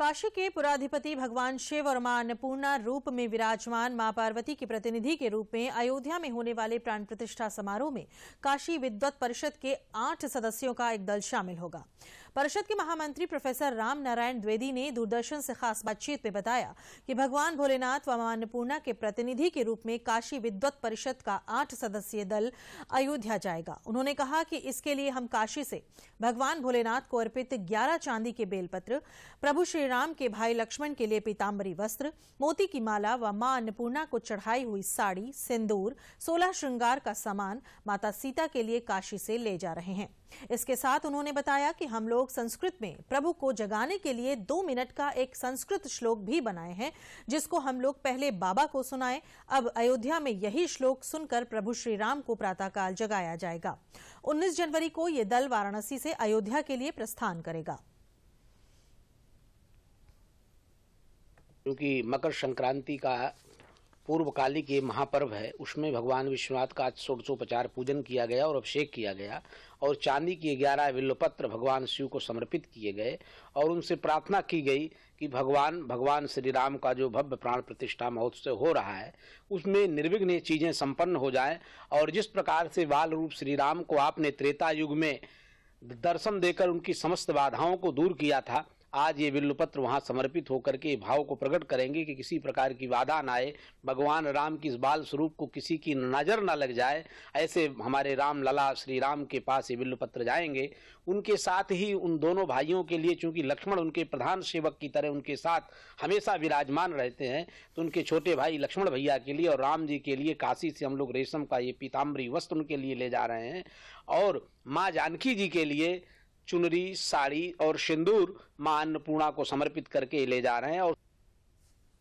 काशी के पुराधिपति भगवान शिव और मां अन्नपूर्णा रूप में विराजमान मां पार्वती के प्रतिनिधि के रूप में अयोध्या में होने वाले प्राण प्रतिष्ठा समारोह में काशी विद्वत परिषद के आठ सदस्यों का एक दल शामिल होगा परिषद के महामंत्री प्रोफेसर राम नारायण द्विवेदी ने दूरदर्शन से खास बातचीत में बताया कि भगवान भोलेनाथ व अन्नपूर्णा के प्रतिनिधि के रूप में काशी विद्वत परिषद का आठ सदस्यीय दल अयोध्या जाएगा उन्होंने कहा कि इसके लिए हम काशी से भगवान भोलेनाथ को अर्पित ग्यारह चांदी के बेलपत्र प्रभु श्रीराम के भाई लक्ष्मण के लिए पीताम्बरी वस्त्र मोती की माला व मां अन्नपूर्णा को चढ़ाई हुई साड़ी सिंदूर सोलह श्रृंगार का सामान माता सीता के लिए काशी से ले जा रहे हैं इसके साथ उन्होंने बताया कि हम लोग संस्कृत में प्रभु को जगाने के लिए दो मिनट का एक संस्कृत श्लोक भी बनाए हैं जिसको हम लोग पहले बाबा को सुनाए अब अयोध्या में यही श्लोक सुनकर प्रभु श्री राम को प्रातःकाल जगाया जाएगा उन्नीस जनवरी को ये दल वाराणसी से अयोध्या के लिए प्रस्थान करेगा क्योंकि मकर संक्रांति का पूर्वकालिक ये महापर्व है उसमें भगवान विश्वनाथ का आज षोडशोपचार पूजन किया गया और अभिषेक किया गया और चांदी के ग्यारह विल्लपत्र भगवान शिव को समर्पित किए गए और उनसे प्रार्थना की गई कि भगवान भगवान श्री राम का जो भव्य प्राण प्रतिष्ठा महोत्सव हो रहा है उसमें निर्विघ्न चीजें संपन्न हो जाएं और जिस प्रकार से बाल रूप श्री राम को आपने त्रेता युग में दर्शन देकर उनकी समस्त बाधाओं को दूर किया था आज ये पत्र वहाँ समर्पित होकर के भाव को प्रकट करेंगे कि किसी प्रकार की बाधा ना आए भगवान राम की इस बाल स्वरूप को किसी की नजर ना लग जाए ऐसे हमारे राम लला श्री राम के पास ये पत्र जाएंगे उनके साथ ही उन दोनों भाइयों के लिए चूंकि लक्ष्मण उनके प्रधान सेवक की तरह उनके साथ हमेशा विराजमान रहते हैं तो उनके छोटे भाई लक्ष्मण भैया के लिए और राम जी के लिए काशी से हम लोग रेशम का ये पीताम्बरी वस्त्र उनके लिए ले जा रहे हैं और माँ जानकी जी के लिए चुनरी साड़ी और सिंदूर मां अन्नपूर्णा को समर्पित करके ले जा रहे हैं और